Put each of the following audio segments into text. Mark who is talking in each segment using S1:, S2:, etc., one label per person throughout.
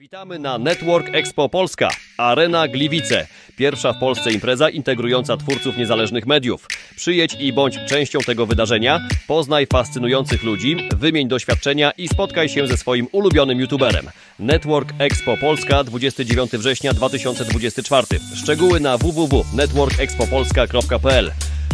S1: Witamy na Network Expo Polska, Arena Gliwice. Pierwsza w Polsce impreza integrująca twórców niezależnych mediów. Przyjedź i bądź częścią tego wydarzenia, poznaj fascynujących ludzi, wymień doświadczenia i spotkaj się ze swoim ulubionym youtuberem. Network Expo Polska 29 września 2024. Szczegóły na www.networkexpopolska.pl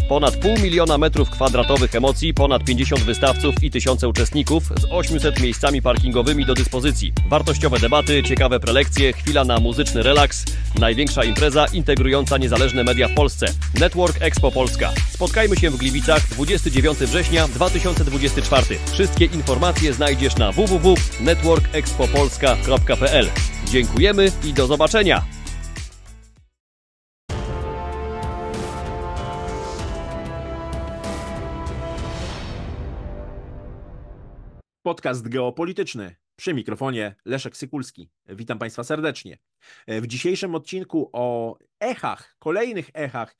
S1: Ponad pół miliona metrów kwadratowych emocji, ponad 50 wystawców i tysiące uczestników z 800 miejscami parkingowymi do dyspozycji. Wartościowe debaty, ciekawe prelekcje, chwila na muzyczny relaks. Największa impreza integrująca niezależne media w Polsce. Network Expo Polska. Spotkajmy się w Gliwicach 29 września 2024. Wszystkie informacje znajdziesz na www.networkexpopolska.pl. Dziękujemy i do zobaczenia! Podcast geopolityczny. Przy mikrofonie Leszek Sykulski. Witam Państwa serdecznie. W dzisiejszym odcinku o echach, kolejnych echach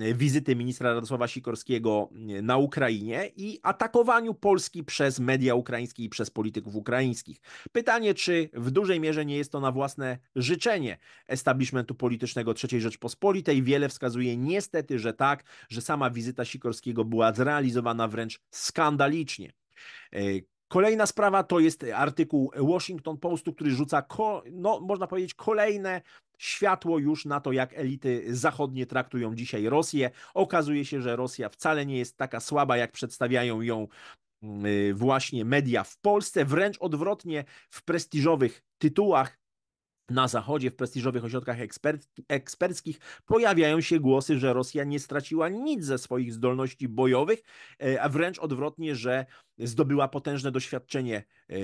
S1: e, wizyty ministra Radosława Sikorskiego e, na Ukrainie i atakowaniu Polski przez media ukraińskie i przez polityków ukraińskich. Pytanie, czy w dużej mierze nie jest to na własne życzenie establishmentu politycznego III Rzeczpospolitej. Wiele wskazuje niestety, że tak, że sama wizyta Sikorskiego była zrealizowana wręcz skandalicznie. E, Kolejna sprawa to jest artykuł Washington Postu, który rzuca, ko, no, można powiedzieć, kolejne światło już na to, jak elity zachodnie traktują dzisiaj Rosję. Okazuje się, że Rosja wcale nie jest taka słaba, jak przedstawiają ją mm, y, właśnie media w Polsce. Wręcz odwrotnie, w prestiżowych tytułach na zachodzie w prestiżowych ośrodkach eksper eksperckich pojawiają się głosy, że Rosja nie straciła nic ze swoich zdolności bojowych, e, a wręcz odwrotnie, że zdobyła potężne doświadczenie e,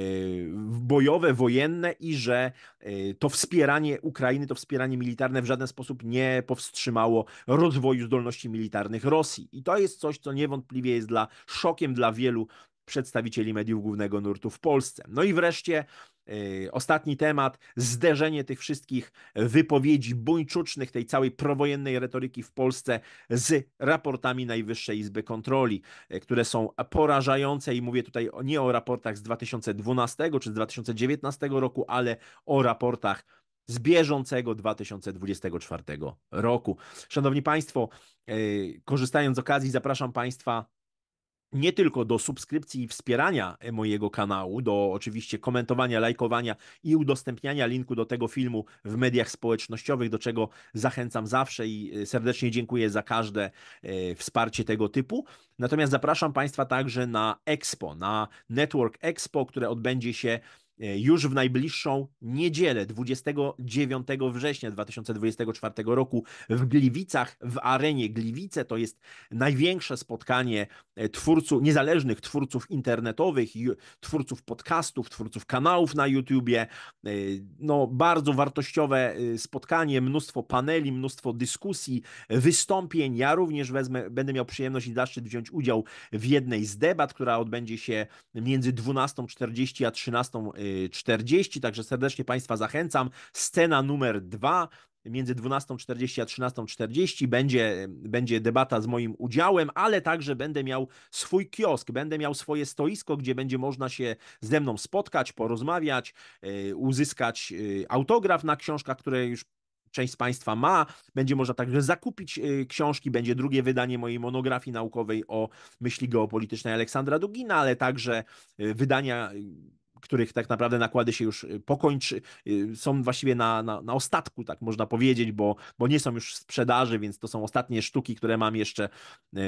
S1: bojowe, wojenne i że e, to wspieranie Ukrainy, to wspieranie militarne w żaden sposób nie powstrzymało rozwoju zdolności militarnych Rosji. I to jest coś, co niewątpliwie jest dla szokiem dla wielu przedstawicieli mediów głównego nurtu w Polsce. No i wreszcie yy, ostatni temat, zderzenie tych wszystkich wypowiedzi buńczucznych, tej całej prowojennej retoryki w Polsce z raportami Najwyższej Izby Kontroli, yy, które są porażające i mówię tutaj nie o raportach z 2012 czy z 2019 roku, ale o raportach z bieżącego 2024 roku. Szanowni Państwo, yy, korzystając z okazji zapraszam Państwa nie tylko do subskrypcji i wspierania e, mojego kanału, do oczywiście komentowania, lajkowania i udostępniania linku do tego filmu w mediach społecznościowych, do czego zachęcam zawsze i e, serdecznie dziękuję za każde e, wsparcie tego typu. Natomiast zapraszam Państwa także na Expo, na Network Expo, które odbędzie się E, już w najbliższą niedzielę, 29 września 2024 roku w Gliwicach, w arenie Gliwice. To jest największe spotkanie e, twórców, niezależnych twórców internetowych, twórców podcastów, twórców kanałów na YouTubie. E, no, bardzo wartościowe spotkanie, mnóstwo paneli, mnóstwo dyskusji, wystąpień. Ja również wezmę, będę miał przyjemność i zaszczyt wziąć udział w jednej z debat, która odbędzie się między 12.40 a 13.00 40, także serdecznie Państwa zachęcam. Scena numer dwa między 12.40 a 13.40 będzie, będzie debata z moim udziałem, ale także będę miał swój kiosk, będę miał swoje stoisko, gdzie będzie można się ze mną spotkać, porozmawiać, e, uzyskać e, autograf na książkach, które już część z Państwa ma. Będzie można także zakupić e, książki. Będzie drugie wydanie mojej monografii naukowej o myśli geopolitycznej Aleksandra Dugina, ale także wydania których tak naprawdę nakłady się już y, pokończy, y, są właściwie na, na, na ostatku, tak można powiedzieć, bo, bo nie są już w sprzedaży, więc to są ostatnie sztuki, które mam jeszcze, y,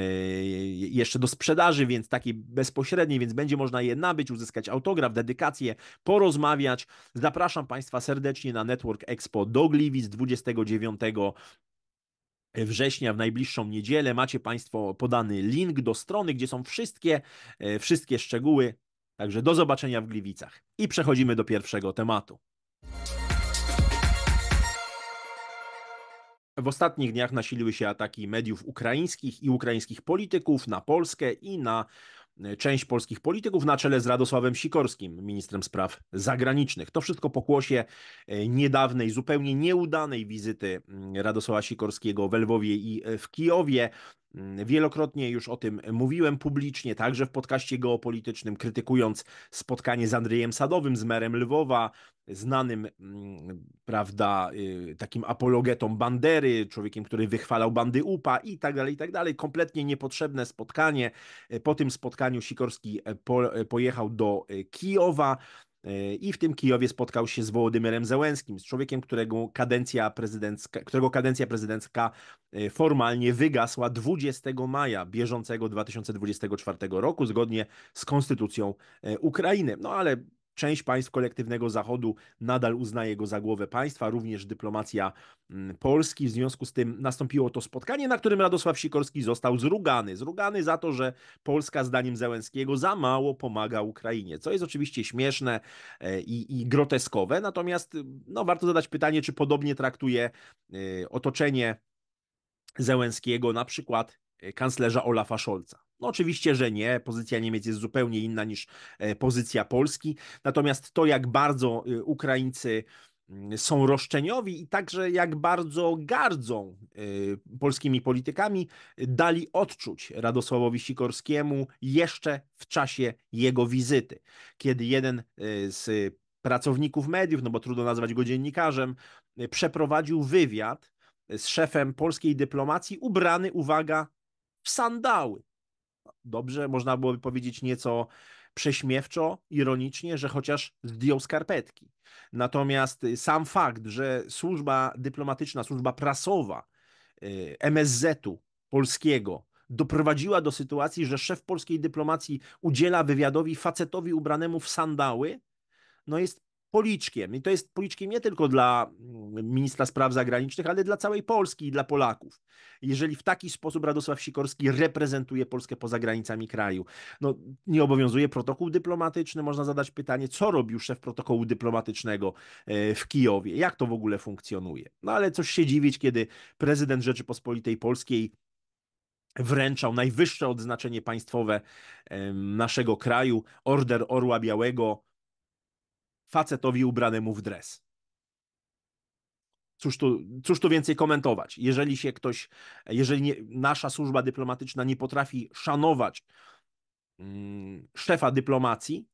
S1: jeszcze do sprzedaży, więc takiej bezpośredniej, więc będzie można je nabyć, uzyskać autograf, dedykację, porozmawiać. Zapraszam Państwa serdecznie na Network Expo Dogliwic 29 września, w najbliższą niedzielę. Macie Państwo podany link do strony, gdzie są wszystkie, e, wszystkie szczegóły. Także do zobaczenia w Gliwicach. I przechodzimy do pierwszego tematu. W ostatnich dniach nasiliły się ataki mediów ukraińskich i ukraińskich polityków na Polskę i na Y, część polskich polityków na czele z Radosławem Sikorskim, ministrem spraw zagranicznych. To wszystko pokłosie y, niedawnej, zupełnie nieudanej wizyty mm, Radosława Sikorskiego w Lwowie i y, w Kijowie. Mm, wielokrotnie już o tym mówiłem publicznie, także w podcaście geopolitycznym, krytykując spotkanie z Andrzejem Sadowym, z merem Lwowa, znanym, mm, prawda, y, takim apologetą Bandery, człowiekiem, który wychwalał bandy UPA i tak dalej, i tak dalej. Kompletnie niepotrzebne spotkanie. Y, po tym spotkaniu Sikorski y, po, pojechał do Kijowa, i w tym Kijowie spotkał się z Wołodymyrem Zełenskim, z człowiekiem, którego kadencja prezydencka, którego kadencja prezydencka formalnie wygasła 20 maja bieżącego 2024 roku, zgodnie z konstytucją Ukrainy. No ale Część państw kolektywnego Zachodu nadal uznaje go za głowę państwa, również dyplomacja mm, Polski. W związku z tym nastąpiło to spotkanie, na którym Radosław Sikorski został zrugany. Zrugany za to, że Polska, zdaniem Zełenskiego, za mało pomaga Ukrainie, co jest oczywiście śmieszne e, i, i groteskowe. Natomiast no, warto zadać pytanie, czy podobnie traktuje e, otoczenie Zełenskiego, na przykład Y, kanclerza Olafa Scholza. No oczywiście, że nie. Pozycja Niemiec jest zupełnie inna niż e, pozycja Polski. Natomiast to, jak bardzo y, Ukraińcy mm, są roszczeniowi i także jak bardzo gardzą y, polskimi politykami, dali odczuć Radosławowi Sikorskiemu jeszcze w czasie jego wizyty, kiedy jeden z pracowników mediów, no bo trudno nazwać go dziennikarzem, przeprowadził wywiad z szefem polskiej dyplomacji, ubrany, uwaga, sandały. Dobrze, można byłoby powiedzieć nieco prześmiewczo, ironicznie, że chociaż zdjął skarpetki. Natomiast y, sam fakt, że służba dyplomatyczna, służba prasowa y, MSZ-u polskiego doprowadziła do sytuacji, że szef polskiej dyplomacji udziela wywiadowi facetowi ubranemu w sandały, no jest policzkiem. I to jest policzkiem nie tylko dla mm, ministra spraw zagranicznych, ale dla całej Polski i dla Polaków. Jeżeli w taki sposób Radosław Sikorski reprezentuje Polskę poza granicami kraju, no, nie obowiązuje protokół dyplomatyczny, można zadać pytanie, co robił szef protokołu dyplomatycznego e, w Kijowie, jak to w ogóle funkcjonuje. No ale coś się dziwić, kiedy prezydent Rzeczypospolitej Polskiej wręczał najwyższe odznaczenie państwowe naszego kraju, Order Orła Białego, facetowi ubranemu w dres. Cóż tu, cóż tu więcej komentować? Jeżeli się ktoś, jeżeli nie, nasza służba dyplomatyczna nie potrafi szanować mm, szefa dyplomacji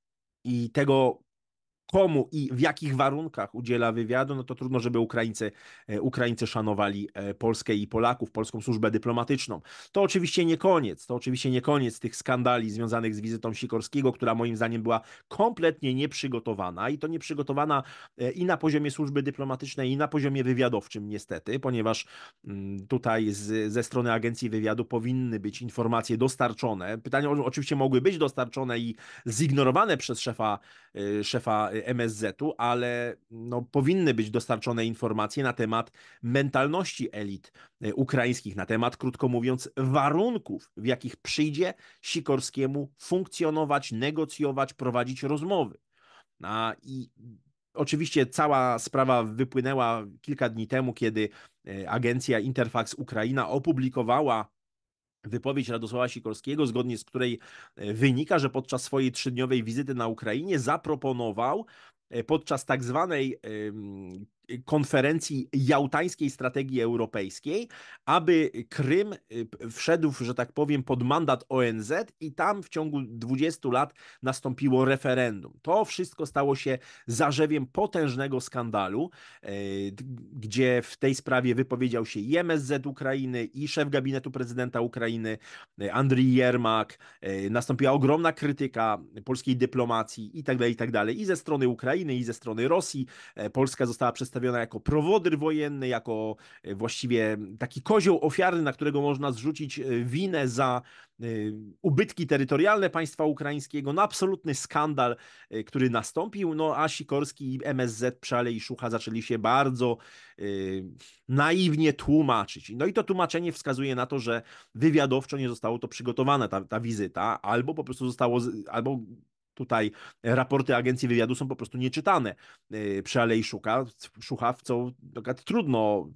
S1: i tego, komu i w jakich warunkach udziela wywiadu, no to trudno, żeby Ukraińcy, e, Ukraińcy szanowali e, Polskę i Polaków, polską służbę dyplomatyczną. To oczywiście nie koniec, to oczywiście nie koniec tych skandali związanych z wizytą Sikorskiego, która moim zdaniem była kompletnie nieprzygotowana i to nieprzygotowana e, i na poziomie służby dyplomatycznej, i na poziomie wywiadowczym niestety, ponieważ mm, tutaj z, ze strony agencji wywiadu powinny być informacje dostarczone. Pytania oczywiście mogły być dostarczone i zignorowane przez szefa, szefa MSZ-u, ale no, powinny być dostarczone informacje na temat mentalności elit e, ukraińskich, na temat, krótko mówiąc, warunków, w jakich przyjdzie Sikorskiemu funkcjonować, negocjować, prowadzić rozmowy. A, I Oczywiście cała sprawa wypłynęła kilka dni temu, kiedy e, agencja Interfax Ukraina opublikowała wypowiedź Radosława Sikorskiego, zgodnie z której e, wynika, że podczas swojej trzydniowej wizyty na Ukrainie zaproponował e, podczas tak zwanej konferencji jałtańskiej strategii europejskiej, aby Krym y, wszedł, że tak powiem, pod mandat ONZ i tam w ciągu 20 lat nastąpiło referendum. To wszystko stało się zarzewiem potężnego skandalu, e, gdzie w tej sprawie wypowiedział się i MSZ Ukrainy, i szef gabinetu prezydenta Ukrainy, e, Andrii Jermak. E, nastąpiła ogromna krytyka polskiej dyplomacji tak i tak dalej i ze strony Ukrainy, i ze strony Rosji. Polska została przez przedstawiona jako prowodyr wojenny, jako e, właściwie taki kozioł ofiarny, na którego można zrzucić e, winę za e, ubytki terytorialne państwa ukraińskiego, no absolutny skandal, który nastąpił, no a Sikorski i MSZ, Przale i Szucha zaczęli się bardzo y, naiwnie tłumaczyć. No i to tłumaczenie wskazuje na to, że wywiadowczo nie zostało to przygotowane, ta, ta wizyta, albo po prostu zostało, albo Tutaj raporty agencji wywiadu są po prostu nieczytane. Yy, przy Alei Szuka, Szucha, w co trudno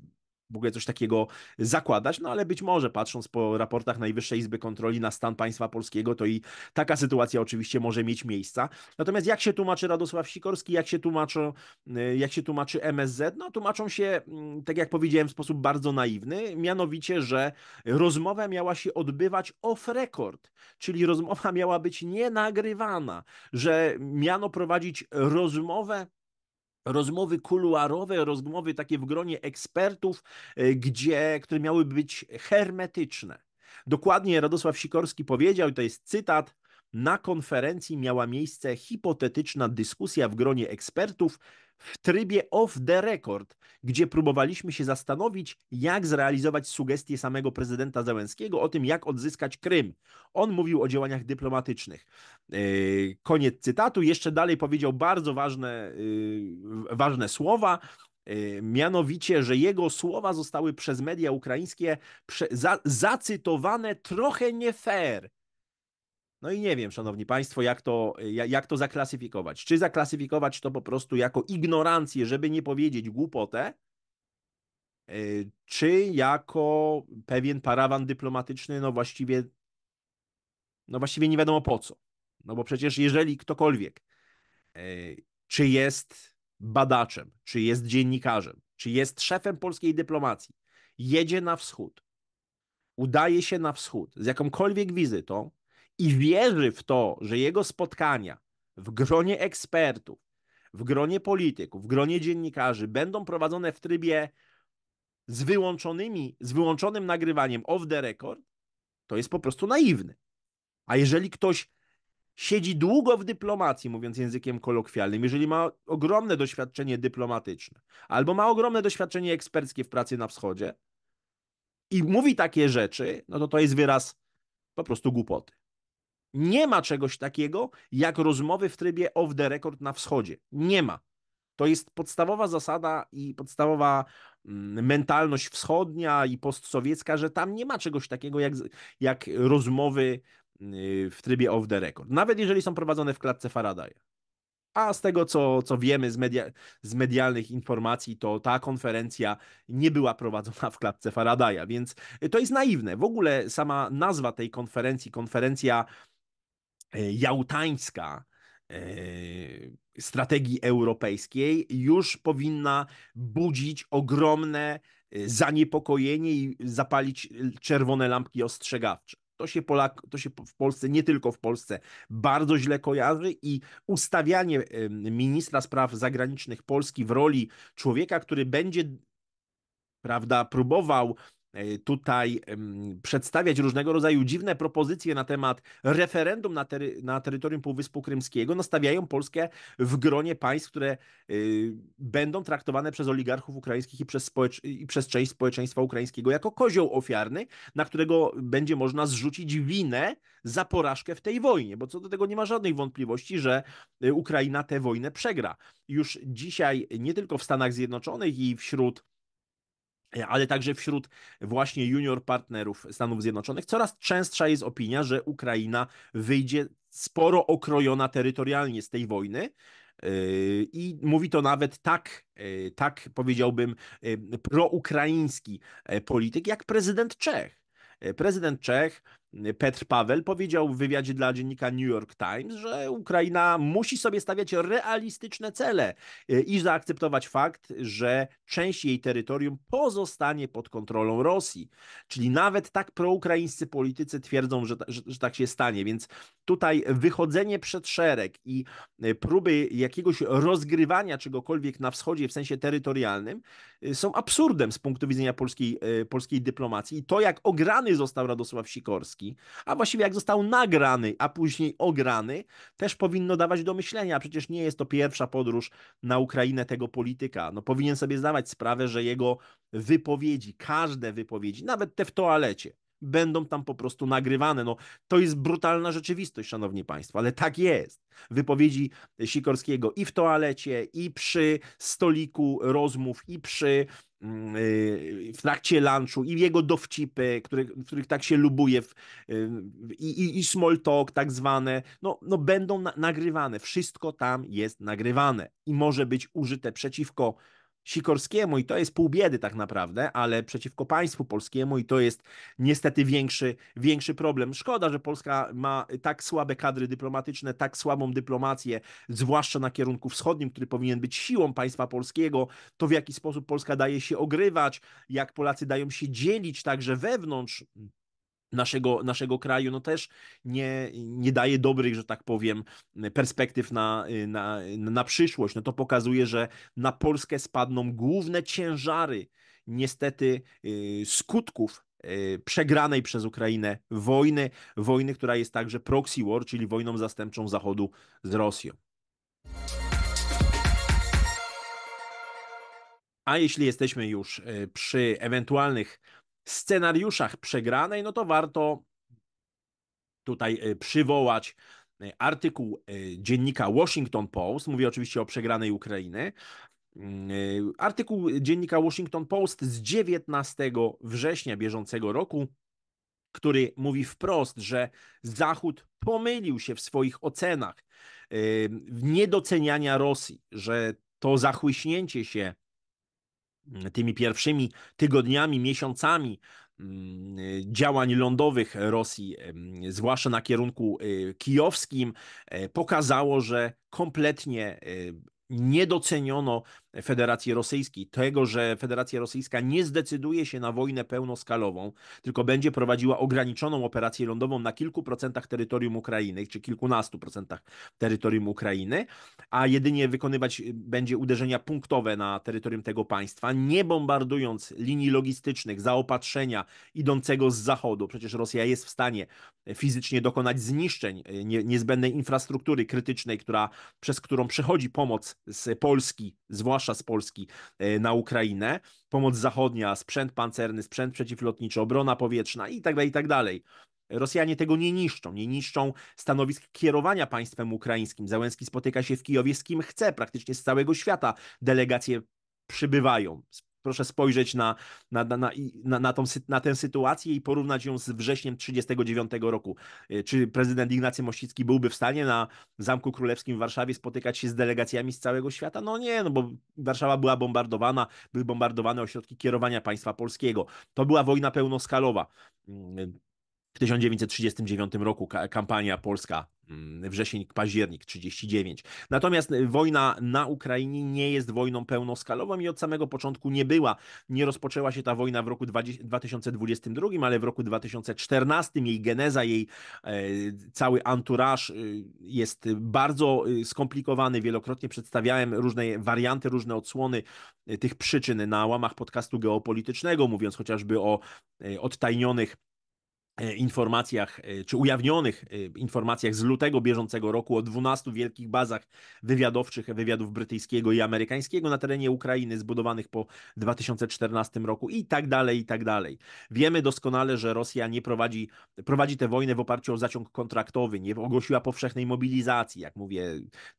S1: w ogóle coś takiego zakładać, no ale być może patrząc po raportach Najwyższej Izby Kontroli na stan państwa polskiego, to i taka sytuacja oczywiście może mieć miejsca. Natomiast jak się tłumaczy Radosław Sikorski, jak się tłumaczy, jak się tłumaczy MSZ, no tłumaczą się, mm, tak jak powiedziałem, w sposób bardzo naiwny, mianowicie, że rozmowa miała się odbywać off record, czyli rozmowa miała być nienagrywana, że miano prowadzić rozmowę rozmowy kuluarowe, rozmowy takie w gronie ekspertów, e, gdzie, które miały być hermetyczne. Dokładnie Radosław Sikorski powiedział, i to jest cytat, na konferencji miała miejsce hipotetyczna dyskusja w gronie ekspertów w trybie off the record, gdzie próbowaliśmy się zastanowić, jak zrealizować sugestie samego prezydenta Zełenskiego o tym, jak odzyskać Krym. On mówił o działaniach dyplomatycznych. Yy, koniec cytatu. Jeszcze dalej powiedział bardzo ważne, yy, ważne słowa. Yy, mianowicie, że jego słowa zostały przez media ukraińskie zacytowane trochę nie fair no i nie wiem, szanowni państwo, jak to, jak to zaklasyfikować. Czy zaklasyfikować to po prostu jako ignorancję, żeby nie powiedzieć głupotę, e, czy jako pewien parawan dyplomatyczny, no właściwie, no właściwie nie wiadomo po co. No bo przecież jeżeli ktokolwiek, e, czy jest badaczem, czy jest dziennikarzem, czy jest szefem polskiej dyplomacji, jedzie na wschód, udaje się na wschód z jakąkolwiek wizytą, i wierzy w to, że jego spotkania w gronie ekspertów, w gronie polityków, w gronie dziennikarzy będą prowadzone w trybie z wyłączonymi, z wyłączonym nagrywaniem off the record, to jest po prostu naiwny. A jeżeli ktoś siedzi długo w dyplomacji, mówiąc językiem kolokwialnym, jeżeli ma ogromne doświadczenie dyplomatyczne, albo ma ogromne doświadczenie eksperckie w pracy na wschodzie i mówi takie rzeczy, no to to jest wyraz po prostu głupoty. Nie ma czegoś takiego jak rozmowy w trybie off the record na wschodzie. Nie ma. To jest podstawowa zasada i podstawowa mm, mentalność wschodnia i postsowiecka, że tam nie ma czegoś takiego jak, jak rozmowy mm, w trybie off the record. Nawet jeżeli są prowadzone w klatce Faradaya. A z tego, co, co wiemy z, media, z medialnych informacji, to ta konferencja nie była prowadzona w klatce Faradaya, więc to jest naiwne. W ogóle sama nazwa tej konferencji, konferencja E, jałtańska e, strategii europejskiej już powinna budzić ogromne e, zaniepokojenie i zapalić czerwone lampki ostrzegawcze. To się, Polak, to się w Polsce, nie tylko w Polsce, bardzo źle kojarzy i ustawianie ministra spraw zagranicznych Polski w roli człowieka, który będzie prawda, próbował E, tutaj przedstawiać różnego rodzaju dziwne propozycje na temat referendum na, tery na terytorium Półwyspu Krymskiego, nastawiają Polskę w gronie państw, które e, będą traktowane przez oligarchów ukraińskich i przez, i przez część społeczeństwa ukraińskiego jako kozioł ofiarny, na którego będzie można zrzucić winę za porażkę w tej wojnie, bo co do tego nie ma żadnej wątpliwości, że e, Ukraina tę wojnę przegra. Już dzisiaj nie tylko w Stanach Zjednoczonych i wśród E, ale także wśród właśnie junior partnerów Stanów Zjednoczonych coraz częstsza jest opinia, że Ukraina wyjdzie sporo okrojona terytorialnie z tej wojny. E, I mówi to nawet tak, e, tak powiedziałbym, proukraiński polityk jak prezydent Czech. Prezydent Czech Petr Paweł powiedział w wywiadzie dla dziennika New York Times, że Ukraina musi sobie stawiać realistyczne cele e, i zaakceptować fakt, że część jej terytorium pozostanie pod kontrolą Rosji. Czyli nawet tak proukraińscy politycy twierdzą, że, że, że tak się stanie, więc tutaj wychodzenie przed szereg i e, próby jakiegoś rozgrywania czegokolwiek na wschodzie w sensie terytorialnym e, są absurdem z punktu widzenia polskiej, e, polskiej dyplomacji. I to, jak ograny został Radosław Sikorski, a właściwie jak został nagrany, a później ograny, też powinno dawać do myślenia. Przecież nie jest to pierwsza podróż na Ukrainę tego polityka. No, powinien sobie zdawać sprawę, że jego wypowiedzi, każde wypowiedzi, nawet te w toalecie, będą tam po prostu nagrywane. No, to jest brutalna rzeczywistość, szanowni państwo, ale tak jest. Wypowiedzi Sikorskiego i w toalecie, i przy stoliku rozmów, i przy mm, y, w trakcie lunchu i jego dowcipy, który, w których tak się lubuje, y, i, i, i small talk tak zwane, no, no będą na, nagrywane. Wszystko tam jest nagrywane i może być użyte przeciwko Sikorskiemu i to jest pół biedy tak naprawdę, ale przeciwko państwu polskiemu i to jest niestety większy, większy problem. Szkoda, że Polska ma tak słabe kadry dyplomatyczne, tak słabą dyplomację, zwłaszcza na kierunku wschodnim, który powinien być siłą państwa polskiego, to w jaki sposób Polska daje się ogrywać, jak Polacy dają się dzielić także wewnątrz naszego, naszego kraju, no też nie, nie daje dobrych, że tak powiem, perspektyw na, na, na przyszłość. No to pokazuje, że na Polskę spadną główne ciężary niestety y, skutków y, przegranej przez Ukrainę wojny, wojny, która jest także proxy war, czyli wojną zastępczą Zachodu z Rosją. A jeśli jesteśmy już y, przy ewentualnych scenariuszach przegranej, no to warto tutaj y, przywołać y, artykuł y, dziennika Washington Post, mówię oczywiście o przegranej Ukrainy, mm, artykuł dziennika Washington Post z 19 września bieżącego roku, który mówi wprost, że Zachód pomylił się w swoich ocenach w niedoceniania Rosji, że to zachłyśnięcie się tymi pierwszymi tygodniami, miesiącami mm, działań lądowych Rosji, zwłaszcza na kierunku y, kijowskim, e, pokazało, że kompletnie e, niedoceniono Federacji Rosyjskiej, tego, że Federacja Rosyjska nie zdecyduje się na wojnę pełnoskalową, tylko będzie prowadziła ograniczoną operację lądową na kilku procentach terytorium Ukrainy, czy kilkunastu procentach terytorium Ukrainy, a jedynie wykonywać y, będzie uderzenia punktowe na terytorium tego państwa, nie bombardując linii logistycznych, zaopatrzenia idącego z zachodu. Przecież Rosja jest w stanie y, fizycznie dokonać zniszczeń y, niezbędnej infrastruktury krytycznej, która, przez którą przechodzi pomoc z Polski, zwłaszcza zwłaszcza z Polski, e, na Ukrainę. Pomoc zachodnia, sprzęt pancerny, sprzęt przeciwlotniczy, obrona powietrzna itd tak itd tak Rosjanie tego nie niszczą, nie niszczą stanowisk kierowania państwem ukraińskim. Załęski spotyka się w Kijowie z kim chce, praktycznie z całego świata delegacje przybywają proszę spojrzeć na, na, na, na, na, na, tą, na tę sytuację i porównać ją z wrześniem 1939 roku. Y, czy prezydent Ignacy Mościcki byłby w stanie na Zamku Królewskim w Warszawie spotykać się z delegacjami z całego świata? No nie, no bo Warszawa była bombardowana, były bombardowane ośrodki kierowania państwa polskiego. To była wojna pełnoskalowa. Mm, w 1939 roku kampania polska Mm, wrzesień, październik 39. Natomiast y, wojna na Ukrainie nie jest wojną pełnoskalową i od samego początku nie była. Nie rozpoczęła się ta wojna w roku 2022, ale w roku 2014 jej geneza, jej e, cały anturaż y, jest bardzo y, skomplikowany. Wielokrotnie przedstawiałem różne warianty, różne odsłony tych przyczyn na łamach podcastu geopolitycznego, mówiąc chociażby o odtajnionych E, informacjach, e, czy ujawnionych e, informacjach z lutego bieżącego roku o 12 wielkich bazach wywiadowczych wywiadów brytyjskiego i amerykańskiego na terenie Ukrainy zbudowanych po 2014 roku i tak dalej, i tak dalej. Wiemy doskonale, że Rosja nie prowadzi, prowadzi tę wojnę w oparciu o zaciąg kontraktowy, nie ogłosiła powszechnej mobilizacji, jak mówię,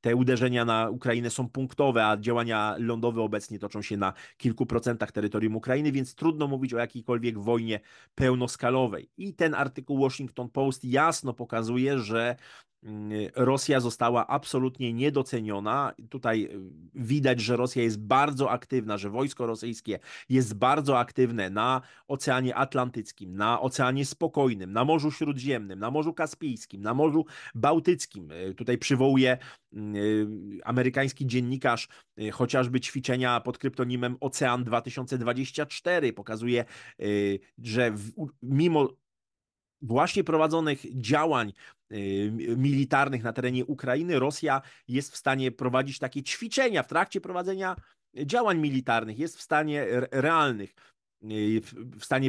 S1: te uderzenia na Ukrainę są punktowe, a działania lądowe obecnie toczą się na kilku procentach terytorium Ukrainy, więc trudno mówić o jakiejkolwiek wojnie pełnoskalowej. I te ten artykuł Washington Post jasno pokazuje, że mm, Rosja została absolutnie niedoceniona. Tutaj y, widać, że Rosja jest bardzo aktywna, że wojsko rosyjskie jest bardzo aktywne na Oceanie Atlantyckim, na Oceanie Spokojnym, na Morzu Śródziemnym, na Morzu Kaspijskim, na Morzu Bałtyckim. Y, tutaj przywołuje mm, y, amerykański dziennikarz chociażby ćwiczenia pod kryptonimem Ocean 2024. Pokazuje, że mimo właśnie prowadzonych działań y, militarnych na terenie Ukrainy Rosja jest w stanie prowadzić takie ćwiczenia w trakcie prowadzenia działań militarnych, jest w stanie realnych y, w stanie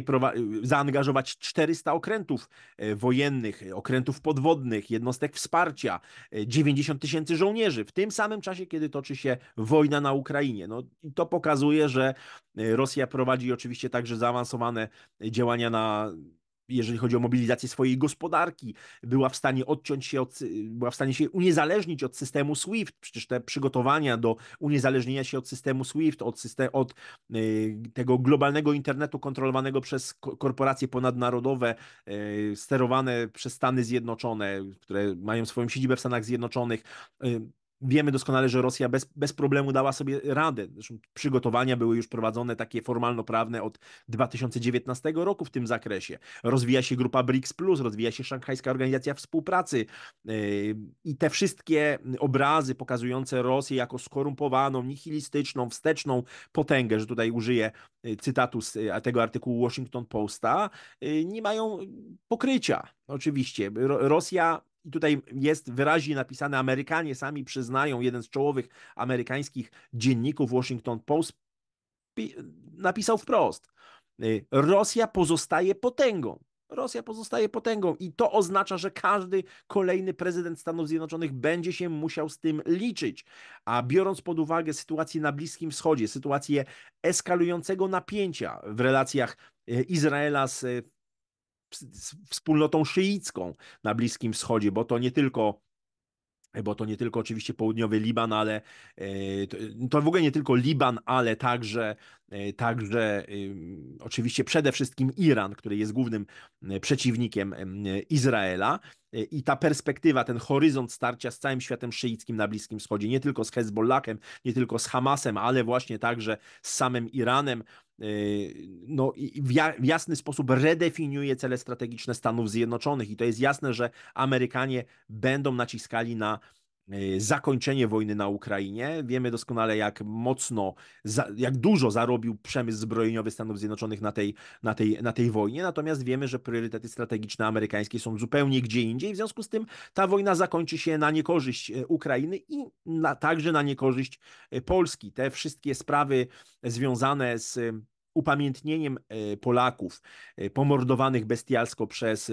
S1: y, zaangażować 400 okrętów wojennych, okrętów podwodnych, jednostek wsparcia, 90 tysięcy żołnierzy w tym samym czasie, kiedy toczy się wojna na Ukrainie. No, to pokazuje, że Rosja prowadzi oczywiście także zaawansowane działania na jeżeli chodzi o mobilizację swojej gospodarki, była w stanie odciąć się od, była w stanie się uniezależnić od systemu SWIFT. Przecież te przygotowania do uniezależnienia się od systemu SWIFT, od, system, od y, tego globalnego internetu kontrolowanego przez korporacje ponadnarodowe, y, sterowane przez Stany Zjednoczone, które mają swoją siedzibę w Stanach Zjednoczonych, y, Wiemy doskonale, że Rosja bez, bez problemu dała sobie radę. Zresztą przygotowania były już prowadzone takie formalno-prawne od 2019 roku w tym zakresie. Rozwija się grupa BRICS, rozwija się Szanghajska Organizacja Współpracy yy, i te wszystkie obrazy pokazujące Rosję jako skorumpowaną, nihilistyczną, wsteczną potęgę, że tutaj użyję yy, cytatu z yy, tego artykułu Washington Posta, nie mają pokrycia. Oczywiście Rosja i tutaj jest wyraźnie napisane, Amerykanie sami przyznają, jeden z czołowych amerykańskich dzienników Washington Post napisał wprost, y, Rosja pozostaje potęgą. Rosja pozostaje potęgą i to oznacza, że każdy kolejny prezydent Stanów Zjednoczonych będzie się musiał z tym liczyć. A biorąc pod uwagę sytuację na Bliskim Wschodzie, sytuację eskalującego napięcia w relacjach y, Izraela z y, wspólnotą szyicką na Bliskim Wschodzie, bo to nie tylko bo to nie tylko oczywiście południowy Liban, ale e, to w ogóle nie tylko Liban, ale także E, także oczywiście przede wszystkim Iran, który jest głównym e, przeciwnikiem Izraela. E, I ta perspektywa, ten horyzont starcia z całym światem szyickim na Bliskim Wschodzie, nie tylko z Hezbollahem, nie tylko z Hamasem, ale właśnie także z samym Iranem, no, w jasny sposób redefiniuje cele strategiczne Stanów Zjednoczonych. I to jest jasne, że Amerykanie będą naciskali na E, zakończenie wojny na Ukrainie. Wiemy doskonale, jak mocno, jak dużo zarobił przemysł zbrojeniowy Stanów Zjednoczonych na tej, na, tej, na tej wojnie, natomiast wiemy, że priorytety strategiczne amerykańskie są zupełnie gdzie indziej, w związku z tym ta wojna zakończy się na niekorzyść e, Ukrainy i na, także na niekorzyść e, Polski. Te wszystkie sprawy związane z upamiętnieniem e, Polaków e, pomordowanych bestialsko przez e,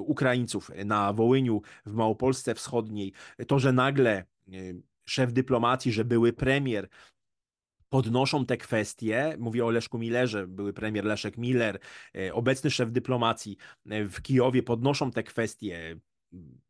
S1: Ukraińców na Wołyniu, w Małopolsce Wschodniej, to, że nagle szef dyplomacji, że były premier podnoszą te kwestie. Mówię o Leszku Millerze, były premier Leszek Miller, obecny szef dyplomacji w Kijowie, podnoszą te kwestie,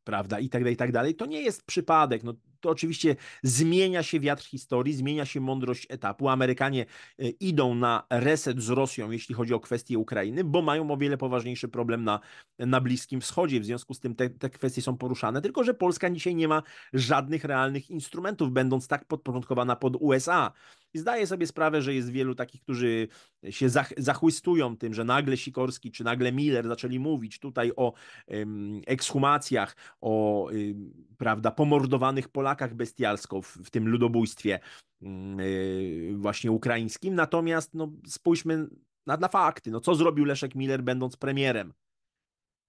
S1: prawda, i tak dalej, i tak dalej. To nie jest przypadek. No, to oczywiście zmienia się wiatr historii, zmienia się mądrość etapu. Amerykanie e, idą na reset z Rosją, jeśli chodzi o kwestie Ukrainy, bo mają o wiele poważniejszy problem na, na Bliskim Wschodzie. W związku z tym te, te kwestie są poruszane, tylko że Polska dzisiaj nie ma żadnych realnych instrumentów, będąc tak podporządkowana pod USA. I zdaję sobie sprawę, że jest wielu takich, którzy się zach zachłystują tym, że nagle Sikorski czy nagle Miller zaczęli mówić tutaj o ym, ekshumacjach, o ym, prawda, pomordowanych Polakach bestialsko w, w tym ludobójstwie yy, właśnie ukraińskim. Natomiast no, spójrzmy na, na fakty. No, co zrobił Leszek Miller będąc premierem?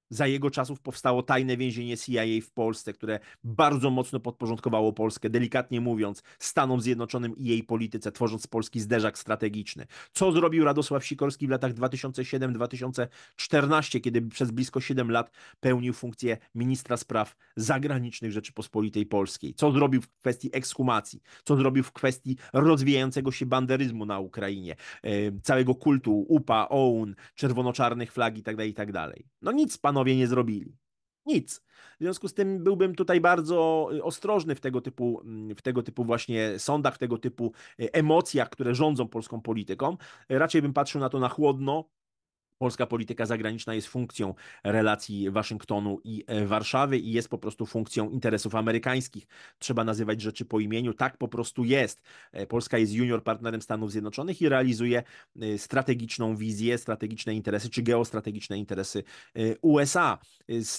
S1: za jego czasów powstało tajne więzienie CIA w Polsce, które bardzo mocno podporządkowało Polskę, delikatnie mówiąc, Stanom Zjednoczonym i jej polityce, tworząc polski zderzak strategiczny. Co zrobił Radosław Sikorski w latach 2007-2014, kiedy przez blisko 7 lat pełnił funkcję ministra spraw zagranicznych Rzeczypospolitej Polskiej? Co zrobił w kwestii ekshumacji? Co zrobił w kwestii rozwijającego się banderyzmu na Ukrainie, e, całego kultu UPA, OUN, czerwono-czarnych flag itd., tak itd. Tak no nic, panowie panowie nie zrobili? Nic. W związku z tym byłbym tutaj bardzo y, ostrożny w tego typu, mm, w tego typu właśnie sądach, w tego typu y, emocjach, które rządzą polską polityką. Raczej bym patrzył na to na chłodno, Polska polityka zagraniczna jest funkcją relacji Waszyngtonu i e, Warszawy i jest po prostu funkcją interesów amerykańskich. Trzeba nazywać rzeczy po imieniu. Tak po prostu jest. E, Polska jest junior partnerem Stanów Zjednoczonych i realizuje e, strategiczną wizję, strategiczne interesy czy geostrategiczne interesy USA.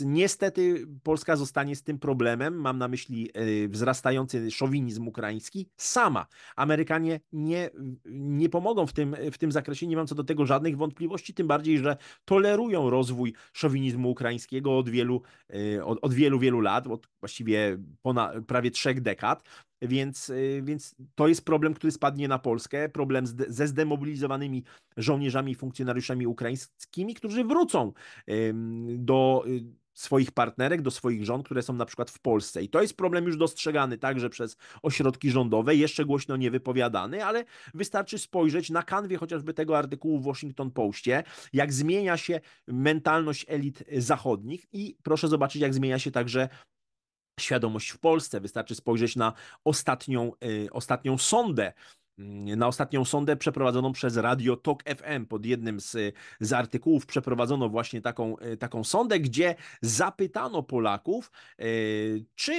S1: Niestety Polska zostanie z tym problemem, mam na myśli wzrastający szowinizm ukraiński, sama. Amerykanie nie, nie pomogą w tym, w tym zakresie, nie mam co do tego żadnych wątpliwości, tym bardziej, bardziej, że tolerują rozwój szowinizmu ukraińskiego od wielu, e, od, od wielu, wielu lat, od właściwie ponad, prawie trzech dekad. Więc, e, więc to jest problem, który spadnie na Polskę, problem z, ze zdemobilizowanymi żołnierzami i funkcjonariuszami ukraińskimi, którzy wrócą do swoich partnerek, do swoich żon, które są na przykład w Polsce. I to jest problem już dostrzegany także przez ośrodki rządowe, jeszcze głośno niewypowiadany, ale wystarczy spojrzeć na kanwie chociażby tego artykułu w Washington Postie, jak zmienia się mentalność elit zachodnich i proszę zobaczyć, jak zmienia się także świadomość w Polsce. Wystarczy spojrzeć na ostatnią, y, ostatnią sondę Mm, na ostatnią sondę przeprowadzoną przez Radio Tok FM. Pod jednym z, z artykułów przeprowadzono właśnie taką, e, taką sondę, gdzie zapytano Polaków, e, czy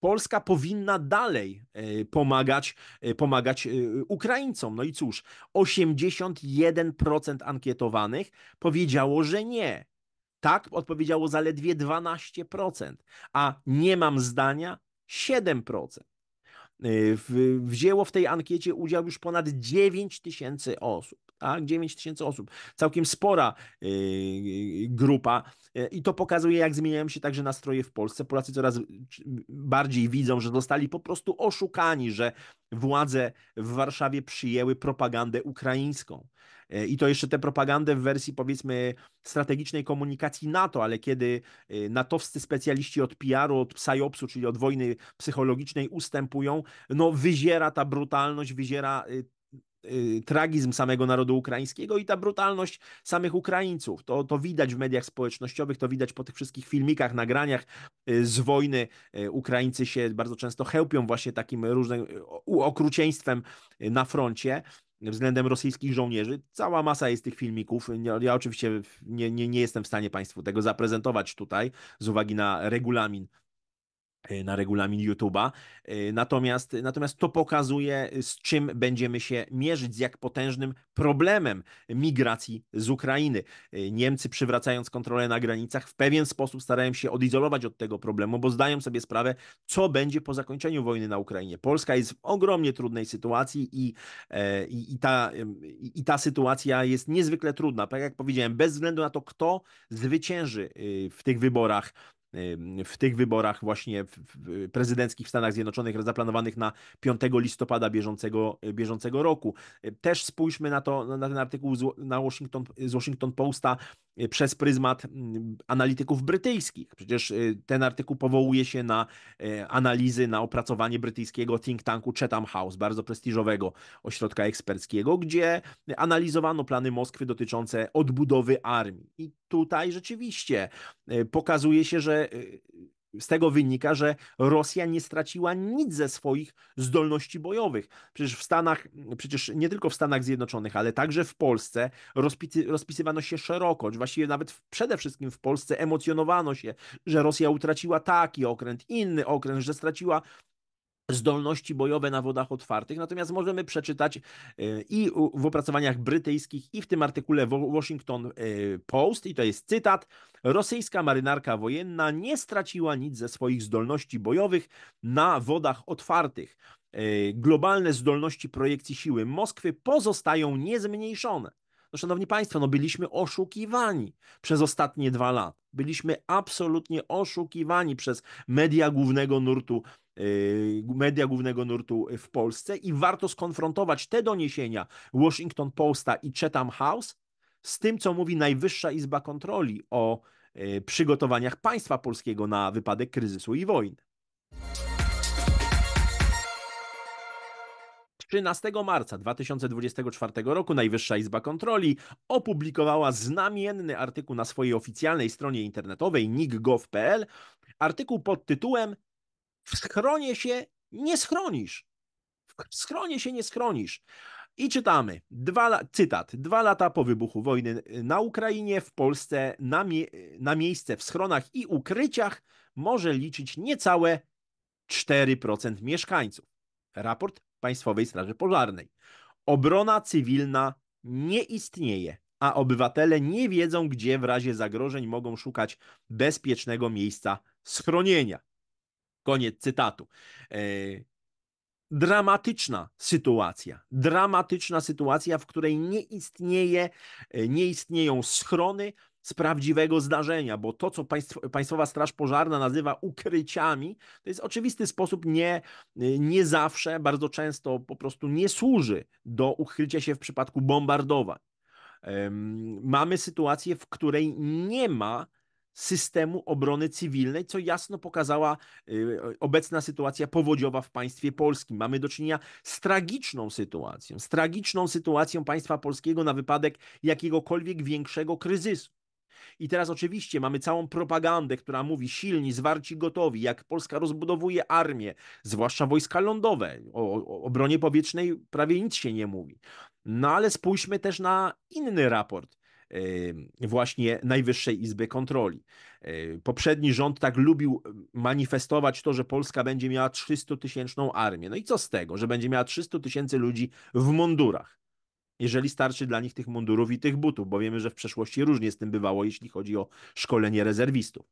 S1: Polska powinna dalej e, pomagać, pomagać Ukraińcom. No i cóż, 81% ankietowanych powiedziało, że nie. Tak odpowiedziało zaledwie 12%, a nie mam zdania 7%. Y, wzięło w tej ankiecie udział już ponad 9 tysięcy osób. Tak, 9 tysięcy osób, całkiem spora y, grupa y, i to pokazuje, jak zmieniają się także nastroje w Polsce. Polacy coraz bardziej widzą, że zostali po prostu oszukani, że władze w Warszawie przyjęły propagandę ukraińską E, I to jeszcze tę propagandę w wersji powiedzmy strategicznej komunikacji NATO, ale kiedy e, natowscy specjaliści od PR-u, od psyopsu, czyli od wojny psychologicznej ustępują, no wyziera ta brutalność, wyziera y, y, tragizm samego narodu ukraińskiego i ta brutalność samych Ukraińców. To, to widać w mediach społecznościowych, to widać po tych wszystkich filmikach, nagraniach y, z wojny. Ukraińcy się bardzo często chełpią właśnie takim różnym okrucieństwem na froncie względem rosyjskich żołnierzy. Cała masa jest tych filmików. Ja oczywiście nie, nie, nie jestem w stanie Państwu tego zaprezentować tutaj z uwagi na regulamin E, na regulamin YouTube'a. E, natomiast, natomiast to pokazuje, e, z czym będziemy się mierzyć, z jak potężnym problemem migracji z Ukrainy. Niemcy, przywracając kontrolę na granicach, w pewien sposób starają się odizolować od tego problemu, bo zdają sobie sprawę, co będzie po zakończeniu wojny na Ukrainie. Polska jest w ogromnie trudnej sytuacji i, i, i ta, i, i ta sytuacja jest niezwykle trudna. Tak jak powiedziałem, bez względu na to, kto zwycięży y, w tych wyborach w tych wyborach właśnie prezydenckich w Stanach Zjednoczonych zaplanowanych na 5 listopada bieżącego, y, bieżącego roku. Y, też spójrzmy na to, na ten artykuł z, na Washington, z Washington Posta Y, przez pryzmat mm, analityków brytyjskich. Przecież y, ten artykuł powołuje się na y, analizy, na opracowanie brytyjskiego think tanku Chatham House, bardzo prestiżowego ośrodka eksperckiego, gdzie analizowano plany Moskwy dotyczące odbudowy armii. I tutaj rzeczywiście pokazuje się, że z tego wynika, że Rosja nie straciła nic ze swoich zdolności bojowych. Przecież w Stanach, przecież nie tylko w Stanach Zjednoczonych, ale także w Polsce rozpisy, rozpisywano się szeroko, właściwie nawet w, przede wszystkim w Polsce emocjonowano się, że Rosja utraciła taki okręt, inny okręt, że straciła zdolności bojowe na wodach otwartych. Natomiast możemy przeczytać y, i w opracowaniach brytyjskich, i w tym artykule Washington y, Post, i to jest cytat: Rosyjska marynarka wojenna nie straciła nic ze swoich zdolności bojowych na wodach otwartych. Y, globalne zdolności projekcji siły Moskwy pozostają niezmniejszone. No szanowni państwo, no byliśmy oszukiwani przez ostatnie dwa lata. Byliśmy absolutnie oszukiwani przez media głównego nurtu yy, media głównego nurtu w Polsce i warto skonfrontować te doniesienia Washington Posta i Chatham House z tym, co mówi Najwyższa Izba Kontroli o yy, przygotowaniach państwa polskiego na wypadek kryzysu i wojny. 13 marca 2024 roku Najwyższa Izba Kontroli opublikowała znamienny artykuł na swojej oficjalnej stronie internetowej niggov.pl, artykuł pod tytułem W schronie się nie schronisz. W schronie się nie schronisz. I czytamy, dwa, cytat, dwa lata po wybuchu wojny y, na Ukrainie, w Polsce na, mie y, na miejsce w schronach i ukryciach może liczyć niecałe 4% mieszkańców. Raport Państwowej Straży Pożarnej. Obrona cywilna nie istnieje, a obywatele nie wiedzą, gdzie w razie zagrożeń mogą szukać bezpiecznego miejsca schronienia. Koniec cytatu. E, dramatyczna sytuacja, dramatyczna sytuacja, w której nie istnieje, e, nie istnieją schrony, z prawdziwego zdarzenia, bo to, co państw, Państwowa Straż Pożarna nazywa ukryciami, to jest oczywisty sposób nie, nie zawsze, bardzo często po prostu nie służy do ukrycia się w przypadku bombardowań. Mamy sytuację, w której nie ma systemu obrony cywilnej, co jasno pokazała y, obecna sytuacja powodziowa w państwie polskim. Mamy do czynienia z tragiczną sytuacją, z tragiczną sytuacją państwa polskiego na wypadek jakiegokolwiek większego kryzysu. I teraz oczywiście mamy całą propagandę, która mówi silni, zwarci, gotowi, jak Polska rozbudowuje armię, zwłaszcza wojska lądowe. O, obronie powietrznej prawie nic się nie mówi. No ale spójrzmy też na inny raport właśnie Najwyższej Izby Kontroli. Poprzedni rząd tak lubił manifestować to, że Polska będzie miała 300 tysięczną armię. No i co z tego, że będzie miała 300 tysięcy ludzi w mundurach? jeżeli starczy dla nich tych mundurów i tych butów, bo wiemy, że w przeszłości różnie z tym bywało, jeśli chodzi o szkolenie rezerwistów.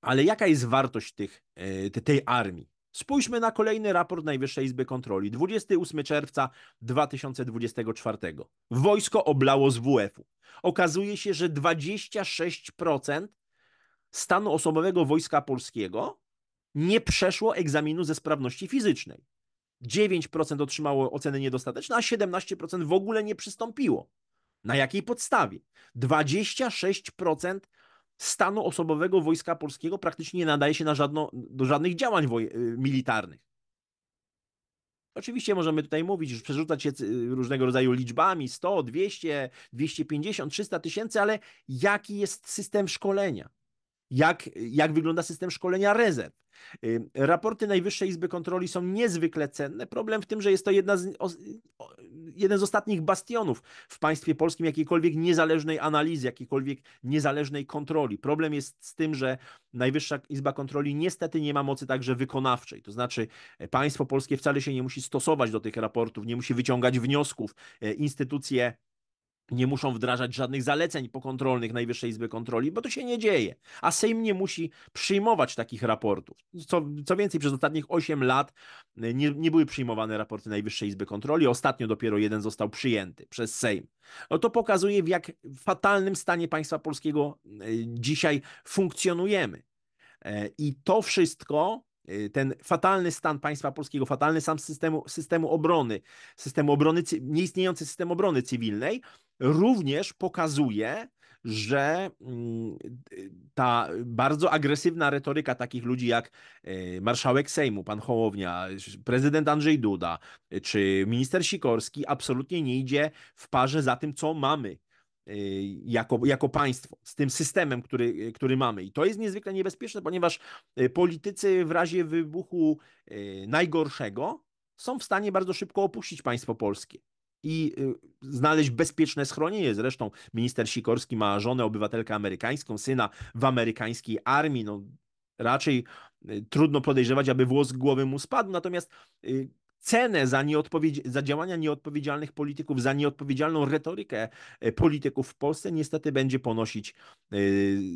S1: Ale jaka jest wartość tych, e, tej armii? Spójrzmy na kolejny raport Najwyższej Izby Kontroli, 28 czerwca 2024. Wojsko oblało z WF-u. Okazuje się, że 26% stanu osobowego Wojska Polskiego nie przeszło egzaminu ze sprawności fizycznej. 9% otrzymało oceny niedostateczne, a 17% w ogóle nie przystąpiło. Na jakiej podstawie? 26% stanu osobowego Wojska Polskiego praktycznie nie nadaje się na żadno, do żadnych działań woj- y, militarnych. Oczywiście możemy tutaj mówić, już przerzucać się y, różnego rodzaju liczbami 100, 200, 250, 300 tysięcy, ale jaki jest system szkolenia? jak, jak wygląda system szkolenia rezerw. Raporty Najwyższej Izby Kontroli są niezwykle cenne. Problem w tym, że jest to jedna z, jeden z ostatnich bastionów w państwie polskim jakiejkolwiek niezależnej analizy, jakiejkolwiek niezależnej kontroli. Problem jest z tym, że Najwyższa Izba Kontroli niestety nie ma mocy także wykonawczej. To znaczy, e, państwo polskie wcale się nie musi stosować do tych raportów, nie musi wyciągać wniosków. E, instytucje nie muszą wdrażać żadnych zaleceń pokontrolnych Najwyższej Izby Kontroli, bo to się nie dzieje. A Sejm nie musi przyjmować takich raportów. Co, co więcej, przez ostatnich 8 lat e, nie, nie były przyjmowane raporty Najwyższej Izby Kontroli. Ostatnio dopiero jeden został przyjęty przez Sejm. No to pokazuje, w jak fatalnym stanie państwa polskiego e, dzisiaj funkcjonujemy. E, I to wszystko Y, ten fatalny stan państwa polskiego, fatalny sam systemu, systemu obrony, systemu obrony, nieistniejący system obrony cywilnej, również pokazuje, że mm, ta bardzo agresywna retoryka takich ludzi jak y, marszałek Sejmu, pan Hołownia, prezydent Andrzej Duda czy minister Sikorski absolutnie nie idzie w parze za tym, co mamy Y, jako, jako państwo, z tym systemem, który, y, który mamy. I to jest niezwykle niebezpieczne, ponieważ y, politycy w razie wybuchu najgorszego są w stanie bardzo szybko opuścić państwo polskie i znaleźć bezpieczne schronienie. Zresztą minister Sikorski ma żonę, obywatelkę amerykańską, syna w amerykańskiej armii. No, raczej trudno podejrzewać, aby włos głowy mu spadł. Natomiast cenę za, nieodpowiedzi- za działania nieodpowiedzialnych polityków, za nieodpowiedzialną retorykę e, polityków w Polsce niestety będzie ponosić e,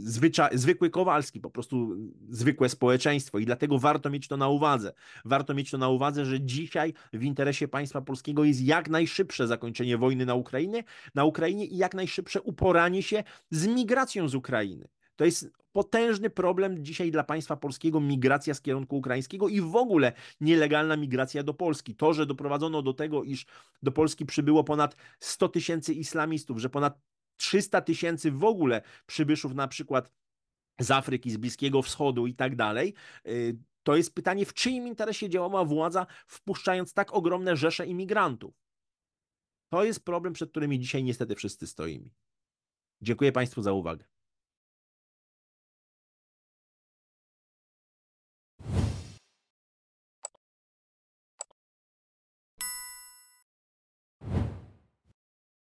S1: zwycza- zwykły Kowalski, po prostu zwykłe społeczeństwo i dlatego warto mieć to na uwadze. Warto mieć to na uwadze, że dzisiaj w interesie państwa polskiego jest jak najszybsze zakończenie wojny na Ukrainie, na Ukrainie i jak najszybsze uporanie się z migracją z Ukrainy. To jest potężny problem dzisiaj dla państwa polskiego migracja z kierunku ukraińskiego i w ogóle nielegalna migracja do Polski. To, że doprowadzono do tego, iż do Polski przybyło ponad 100 tysięcy islamistów, że ponad 300 tysięcy w ogóle przybyszów na przykład z Afryki, z Bliskiego Wschodu i tak dalej. Y, to jest pytanie, w czyim interesie działała władza, wpuszczając tak ogromne rzesze imigrantów? To jest problem, przed którymi dzisiaj niestety wszyscy stoimy. Dziękuję Państwu za uwagę.